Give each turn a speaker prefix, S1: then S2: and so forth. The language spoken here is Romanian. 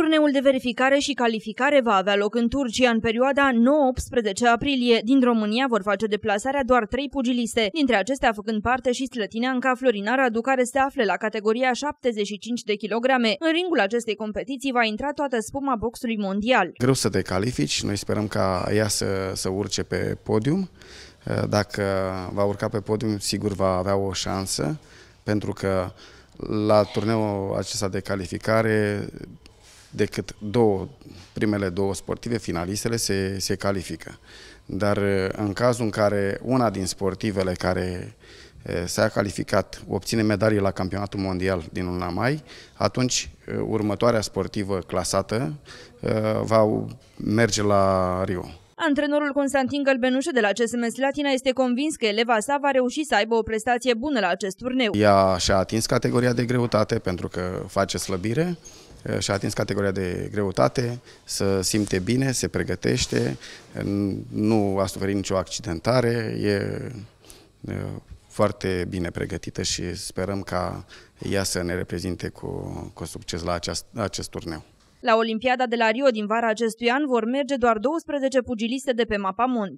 S1: Turneul de verificare și calificare va avea loc în Turcia în perioada 9-18 aprilie. Din România vor face deplasarea doar trei pugiliste, dintre acestea făcând parte și slătineanca Florina Radu, care se află la categoria 75 de kilograme. În ringul acestei competiții va intra toată spuma boxului mondial.
S2: Greu să te califici, noi sperăm ca ea să, să urce pe podium. Dacă va urca pe podium, sigur va avea o șansă, pentru că la turneul acesta de calificare decât două, primele două sportive, finalistele, se, se califică. Dar uh, în cazul în care una din sportivele care uh, s-a calificat, obține medalii la campionatul mondial din luna mai, atunci uh, următoarea sportivă clasată va merge la Rio.
S1: Antrenorul Constantin Gălbenușă de la CSM Slatina este convins că eleva sa va reuși să aibă o prestație bună la acest turneu. Ea
S2: și-a atins categoria de greutate pentru că face slăbire, și-a atins categoria de greutate, să simte bine, se pregătește, nu a suferit nicio accidentare, e foarte bine pregătită și sperăm ca ea să ne reprezinte cu, cu succes la acest, acest turneu.
S1: La Olimpiada de la Rio din vara acestui an vor merge doar 12 pugiliste de pe mapamont.